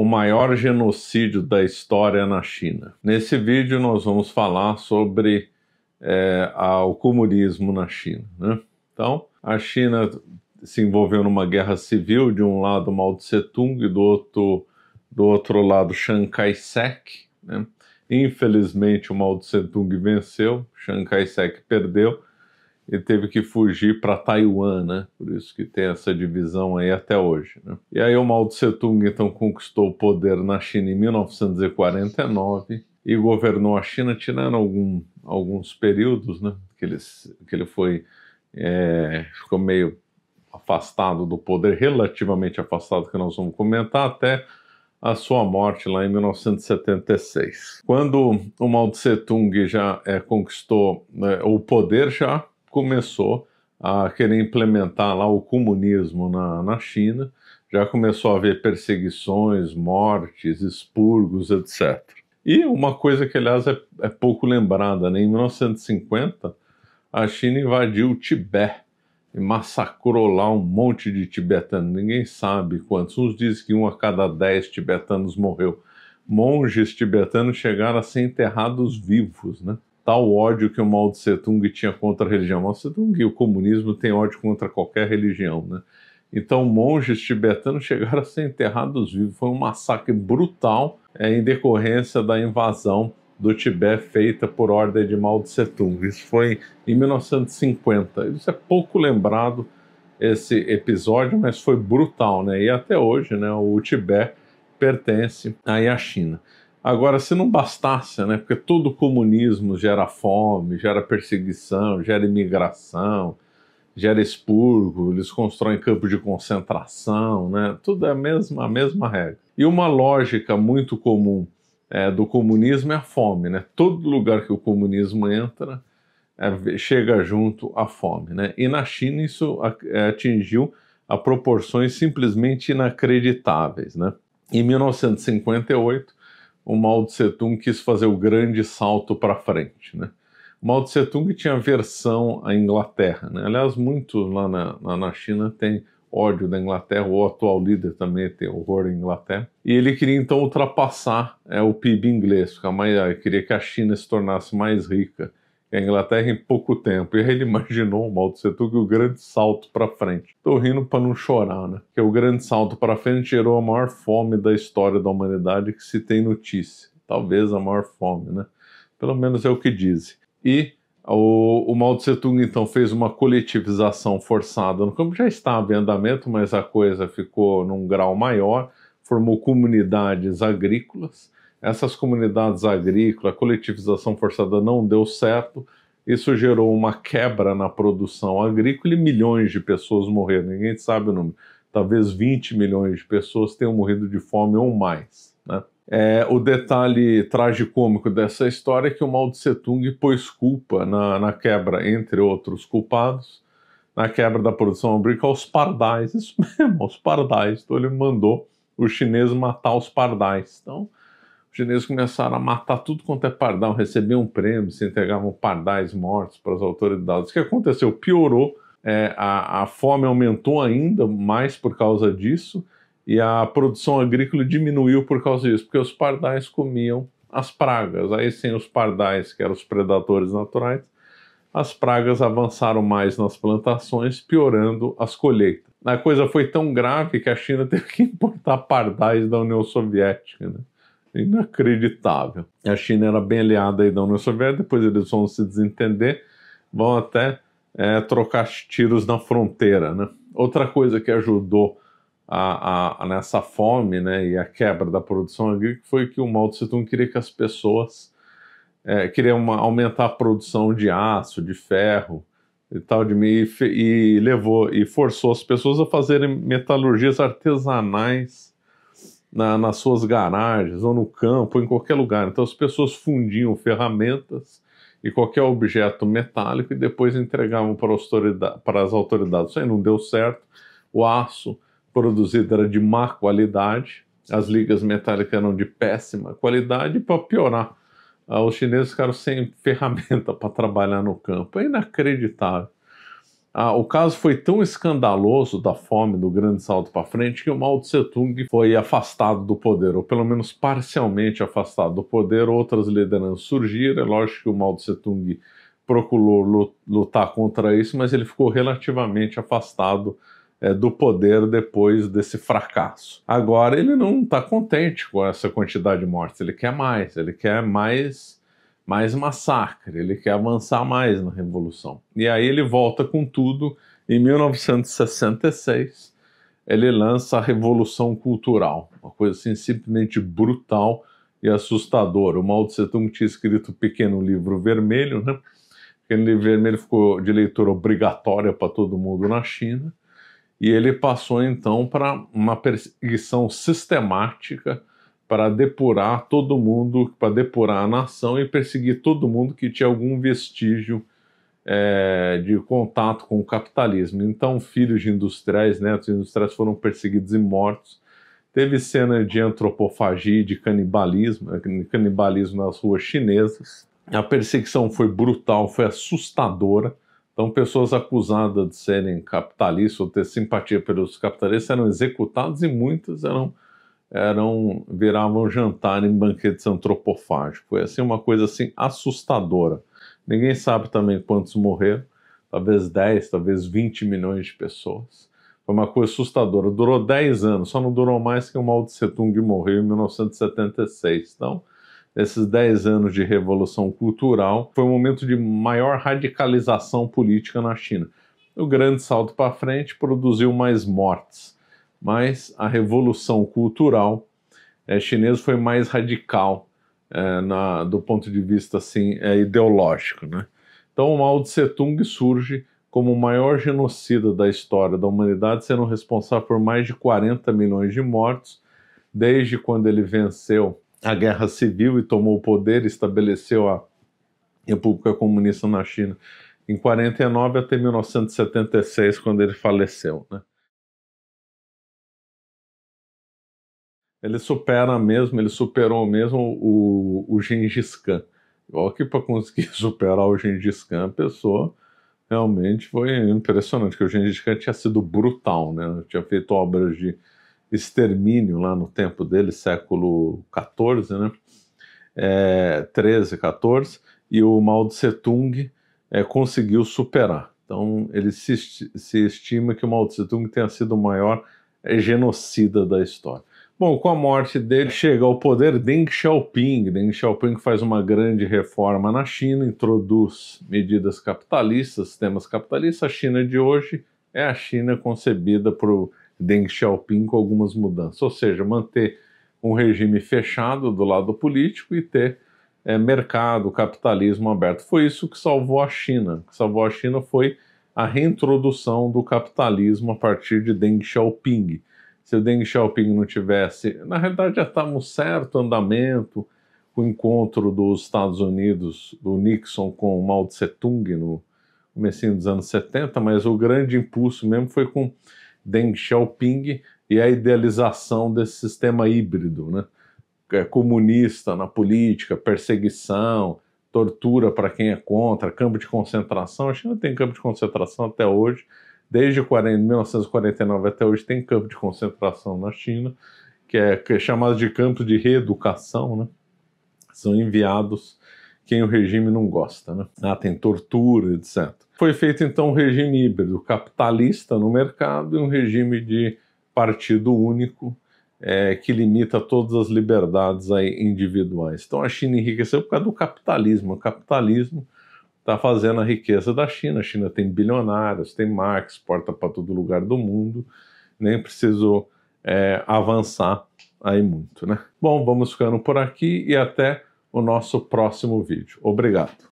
o maior genocídio da história na China. Nesse vídeo nós vamos falar sobre é, a, o comunismo na China. Né? Então, a China se envolveu numa guerra civil, de um lado Mao Tse Tung e do outro, do outro lado Chiang Kai-shek. Né? Infelizmente o Mao Tse Tung venceu, Chiang Kai-shek perdeu, ele teve que fugir para Taiwan, né? Por isso que tem essa divisão aí até hoje, né? E aí o Mao Tse Tung então conquistou o poder na China em 1949 e governou a China, tirando algum, alguns períodos, né? Que ele, que ele foi é, ficou meio afastado do poder, relativamente afastado, que nós vamos comentar até a sua morte lá em 1976. Quando o Mao Tse Tung já é, conquistou né, o poder já, começou a querer implementar lá o comunismo na, na China, já começou a haver perseguições, mortes, expurgos, etc. E uma coisa que, aliás, é, é pouco lembrada, né? em 1950, a China invadiu o Tibete e massacrou lá um monte de tibetanos. Ninguém sabe quantos. Uns dizem que um a cada dez tibetanos morreu. Monges tibetanos chegaram a ser enterrados vivos, né? tal ódio que o Mao Tse Tung tinha contra a religião. Mao Tse Tung e o comunismo tem ódio contra qualquer religião, né? Então, monges tibetanos chegaram a ser enterrados vivos. Foi um massacre brutal é, em decorrência da invasão do Tibete feita por ordem de Mao Tse Tung. Isso foi em 1950. Isso é pouco lembrado, esse episódio, mas foi brutal, né? E até hoje, né, o Tibete pertence aí à China. Agora, se não bastasse, né? Porque todo comunismo gera fome, gera perseguição, gera imigração, gera expurgo, eles constroem campo de concentração, né? Tudo é a mesma, a mesma regra. E uma lógica muito comum é, do comunismo é a fome, né? Todo lugar que o comunismo entra, é, chega junto a fome, né? E na China isso é, atingiu a proporções simplesmente inacreditáveis, né? Em 1958, o Mao Tse Tung quis fazer o grande salto para frente. Né? O Mao Tse Tung tinha aversão à Inglaterra. Né? Aliás, muitos lá na, lá na China têm ódio da Inglaterra, o atual líder também tem horror à Inglaterra. E ele queria então ultrapassar é, o PIB inglês, ficar queria que a China se tornasse mais rica a Inglaterra em pouco tempo. E aí ele imaginou, Mao Tse Tung, o grande salto para frente. Tô rindo para não chorar, né? Que o grande salto para né? frente gerou a maior fome da história da humanidade que se tem notícia. Talvez a maior fome, né? Pelo menos é o que dizem. E o, o Mao Tse Tung, então, fez uma coletivização forçada no campo. Já estava em andamento, mas a coisa ficou num grau maior. Formou comunidades agrícolas essas comunidades agrícolas, a coletivização forçada não deu certo, isso gerou uma quebra na produção agrícola e milhões de pessoas morreram. Ninguém sabe o número. Talvez 20 milhões de pessoas tenham morrido de fome ou mais. Né? É, o detalhe tragicômico dessa história é que o Mao Tse Tung pôs culpa na, na quebra, entre outros culpados, na quebra da produção agrícola aos pardais. Isso mesmo, aos pardais. Então ele mandou o chinês matar os pardais. Então, chineses começaram a matar tudo quanto é pardal, recebiam prêmios, prêmio, se entregavam pardais mortos para as autoridades. O que aconteceu? Piorou, é, a, a fome aumentou ainda mais por causa disso e a produção agrícola diminuiu por causa disso, porque os pardais comiam as pragas. Aí, sem os pardais, que eram os predadores naturais, as pragas avançaram mais nas plantações, piorando as colheitas. A coisa foi tão grave que a China teve que importar pardais da União Soviética. Né? inacreditável. A China era bem aliada aí da União Soviética, depois eles vão se desentender, vão até é, trocar tiros na fronteira. Né? Outra coisa que ajudou a, a, a nessa fome né, e a quebra da produção agrícola foi que o Mao Tse Tung queria que as pessoas é, uma, aumentar a produção de aço, de ferro e tal de e, e levou e forçou as pessoas a fazerem metalurgias artesanais na, nas suas garagens ou no campo, ou em qualquer lugar. Então as pessoas fundiam ferramentas e qualquer objeto metálico e depois entregavam para, autoridade, para as autoridades. Isso aí não deu certo. O aço produzido era de má qualidade, as ligas metálicas eram de péssima qualidade, e para piorar, ah, os chineses ficaram sem ferramenta para trabalhar no campo. É inacreditável. Ah, o caso foi tão escandaloso da fome do Grande Salto para Frente que o Mao Tse Tung foi afastado do poder, ou pelo menos parcialmente afastado do poder. Outras lideranças surgiram. É lógico que o Mao Tse Tung procurou lutar contra isso, mas ele ficou relativamente afastado é, do poder depois desse fracasso. Agora ele não está contente com essa quantidade de mortes, ele quer mais, ele quer mais mais massacre, ele quer avançar mais na revolução. E aí ele volta com tudo. Em 1966, ele lança a Revolução Cultural, uma coisa assim, simplesmente brutal e assustadora. O Mao Tse Tung tinha escrito um pequeno livro vermelho, né? Aquele livro vermelho ficou de leitura obrigatória para todo mundo na China. E ele passou então para uma perseguição sistemática para depurar todo mundo, para depurar a nação e perseguir todo mundo que tinha algum vestígio é, de contato com o capitalismo. Então, filhos de industriais, netos de industriais foram perseguidos e mortos. Teve cena de antropofagia, de canibalismo, canibalismo nas ruas chinesas. A perseguição foi brutal, foi assustadora. Então, pessoas acusadas de serem capitalistas ou ter simpatia pelos capitalistas eram executadas e muitas eram eram viravam jantar em banquetes antropofágicos. Foi assim uma coisa assim assustadora. Ninguém sabe também quantos morreram, talvez 10, talvez 20 milhões de pessoas. Foi uma coisa assustadora. Durou 10 anos, só não durou mais que o Mao Tse Tung morreu em 1976. Então, esses 10 anos de revolução cultural foi o um momento de maior radicalização política na China. O grande salto para frente produziu mais mortes mas a revolução cultural é, chinesa foi mais radical é, na, do ponto de vista assim, é, ideológico. Né? Então, Mao Tse Tung surge como o maior genocida da história da humanidade, sendo responsável por mais de 40 milhões de mortos, desde quando ele venceu a guerra civil e tomou o poder, estabeleceu a República Comunista na China em 49 até 1976, quando ele faleceu. Né? ele supera mesmo, ele superou mesmo o, o Gengis Khan. Igual que para conseguir superar o Gengis Khan, a pessoa realmente foi impressionante, que o Gengis Khan tinha sido brutal, né? Tinha feito obras de extermínio lá no tempo dele, século XIV, né? É, 13, 14, e o Mao Tse Tung é, conseguiu superar. Então, ele se, se estima que o Mao Tse Tung tenha sido o maior genocida da história. Bom, com a morte dele chega ao poder Deng Xiaoping. Deng Xiaoping faz uma grande reforma na China, introduz medidas capitalistas, temas capitalistas. A China de hoje é a China concebida por Deng Xiaoping com algumas mudanças, ou seja, manter um regime fechado do lado político e ter é, mercado, capitalismo aberto. Foi isso que salvou a China. O que salvou a China foi a reintrodução do capitalismo a partir de Deng Xiaoping se o Deng Xiaoping não tivesse, na realidade já estava tá um certo andamento, o encontro dos Estados Unidos, do Nixon com Mao Tse Tung no começo dos anos 70, mas o grande impulso mesmo foi com Deng Xiaoping e a idealização desse sistema híbrido, né? É comunista na política, perseguição, tortura para quem é contra, campo de concentração. A China tem campo de concentração até hoje, desde 1949 até hoje tem campo de concentração na China, que é, é chamado de campo de reeducação, né? São enviados quem o regime não gosta, né? Ah, tem tortura, etc. Foi feito então um regime híbrido, capitalista no mercado e um regime de partido único é, que limita todas as liberdades aí individuais. Então a China enriqueceu por causa do capitalismo. O capitalismo está fazendo a riqueza da China. A China tem bilionários, tem Marx, exporta para todo lugar do mundo, nem precisou é, avançar aí muito, né? Bom, vamos ficando por aqui e até o nosso próximo vídeo. Obrigado.